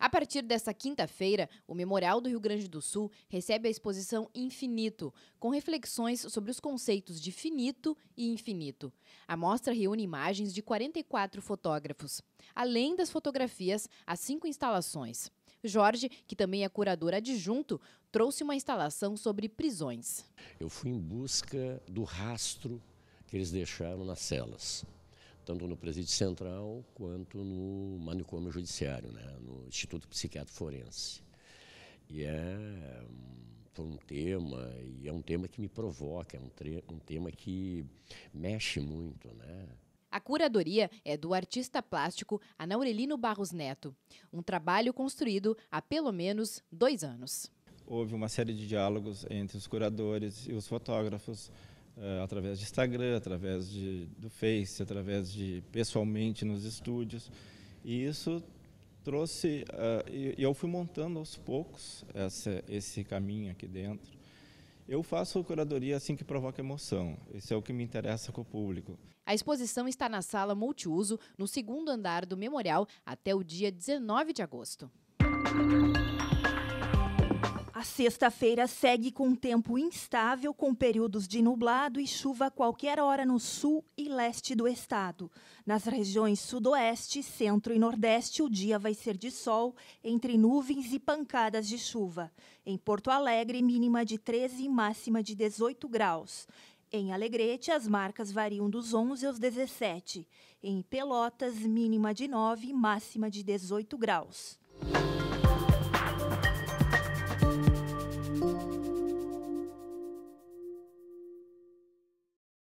A partir desta quinta-feira, o Memorial do Rio Grande do Sul recebe a exposição Infinito, com reflexões sobre os conceitos de finito e infinito. A mostra reúne imagens de 44 fotógrafos, além das fotografias, há cinco instalações. Jorge, que também é curador adjunto, trouxe uma instalação sobre prisões. Eu fui em busca do rastro que eles deixaram nas celas tanto no presídio central quanto no manicômio judiciário, né, no Instituto Psiquiátrico Forense. E é hum, foi um tema e é um tema que me provoca, é um, um tema que mexe muito, né? A curadoria é do artista plástico Anaurelino Barros Neto, um trabalho construído há pelo menos dois anos. Houve uma série de diálogos entre os curadores e os fotógrafos eh, através de Instagram, através de, do Face, através de pessoalmente nos estúdios. E isso trouxe, uh, e, eu fui montando aos poucos essa, esse caminho aqui dentro. Eu faço curadoria assim que provoca emoção. Isso é o que me interessa com o público. A exposição está na sala multiuso, no segundo andar do Memorial, até o dia 19 de agosto. A sexta-feira segue com tempo instável, com períodos de nublado e chuva a qualquer hora no sul e leste do estado. Nas regiões sudoeste, centro e nordeste, o dia vai ser de sol, entre nuvens e pancadas de chuva. Em Porto Alegre, mínima de 13 e máxima de 18 graus. Em Alegrete, as marcas variam dos 11 aos 17. Em Pelotas, mínima de 9 e máxima de 18 graus.